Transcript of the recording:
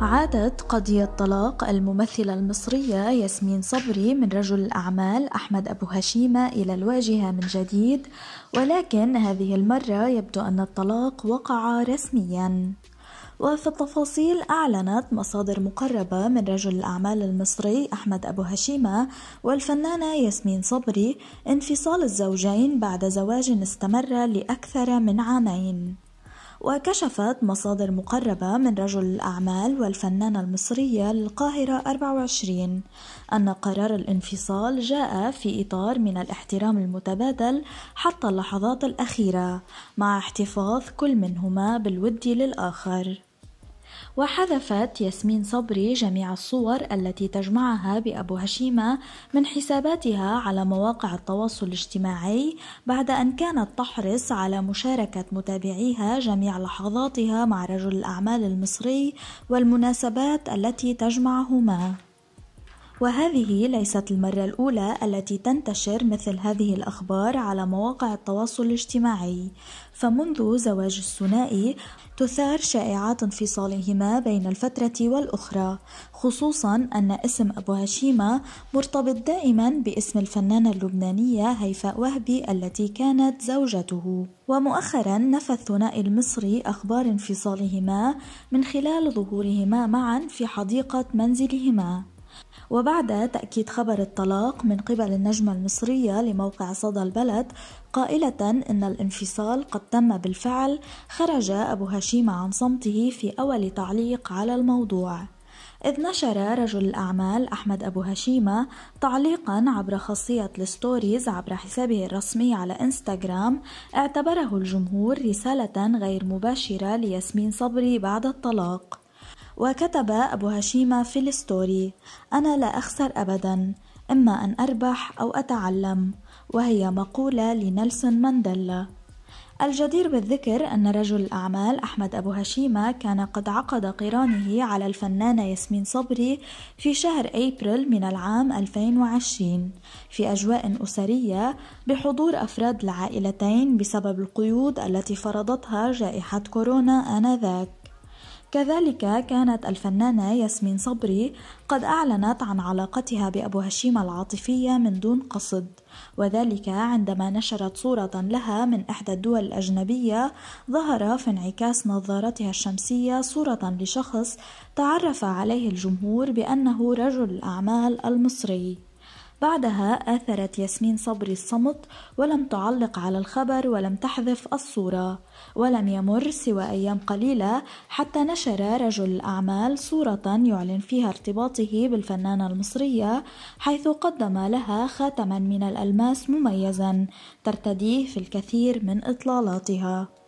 عادت قضية طلاق الممثلة المصرية ياسمين صبري من رجل الأعمال أحمد أبو هشيمة إلى الواجهة من جديد ولكن هذه المرة يبدو أن الطلاق وقع رسميا وفي التفاصيل أعلنت مصادر مقربة من رجل الأعمال المصري أحمد أبو هشيمة والفنانة ياسمين صبري انفصال الزوجين بعد زواج استمر لأكثر من عامين وكشفت مصادر مقربة من رجل الأعمال والفنانة المصرية للقاهرة 24 أن قرار الانفصال جاء في إطار من الاحترام المتبادل حتى اللحظات الأخيرة مع احتفاظ كل منهما بالود للآخر وحذفت ياسمين صبري جميع الصور التي تجمعها بأبو هشيمة من حساباتها على مواقع التواصل الاجتماعي بعد أن كانت تحرص على مشاركة متابعيها جميع لحظاتها مع رجل الأعمال المصري والمناسبات التي تجمعهما وهذه ليست المرة الأولى التي تنتشر مثل هذه الأخبار على مواقع التواصل الاجتماعي، فمنذ زواج الثنائي تثار شائعات انفصالهما بين الفترة والأخرى، خصوصا أن اسم أبو هشيمة مرتبط دائما باسم الفنانة اللبنانية هيفاء وهبي التي كانت زوجته، ومؤخرا نفى الثنائي المصري أخبار انفصالهما من خلال ظهورهما معا في حديقة منزلهما. وبعد تأكيد خبر الطلاق من قبل النجمة المصرية لموقع صدى البلد قائلة إن الانفصال قد تم بالفعل خرج أبو هشيم عن صمته في أول تعليق على الموضوع إذ نشر رجل الأعمال أحمد أبو هشيمة تعليقا عبر خاصية الستوريز عبر حسابه الرسمي على إنستغرام اعتبره الجمهور رسالة غير مباشرة لياسمين صبري بعد الطلاق وكتب أبو هشيمة في الستوري أنا لا أخسر أبدا إما أن أربح أو أتعلم وهي مقولة لنيلسون مانديلا الجدير بالذكر أن رجل الأعمال أحمد أبو هشيمة كان قد عقد قرانه على الفنانة ياسمين صبري في شهر أبريل من العام 2020 في أجواء أسرية بحضور أفراد العائلتين بسبب القيود التي فرضتها جائحة كورونا آنذاك كذلك كانت الفنانة ياسمين صبري قد أعلنت عن علاقتها بأبو هشيم العاطفية من دون قصد وذلك عندما نشرت صورة لها من إحدى الدول الأجنبية ظهر في انعكاس نظارتها الشمسية صورة لشخص تعرف عليه الجمهور بأنه رجل الأعمال المصري بعدها آثرت ياسمين صبري الصمت ولم تعلق على الخبر ولم تحذف الصورة ولم يمر سوى أيام قليلة حتى نشر رجل الأعمال صورة يعلن فيها ارتباطه بالفنانة المصرية حيث قدم لها خاتما من الألماس مميزا ترتديه في الكثير من إطلالاتها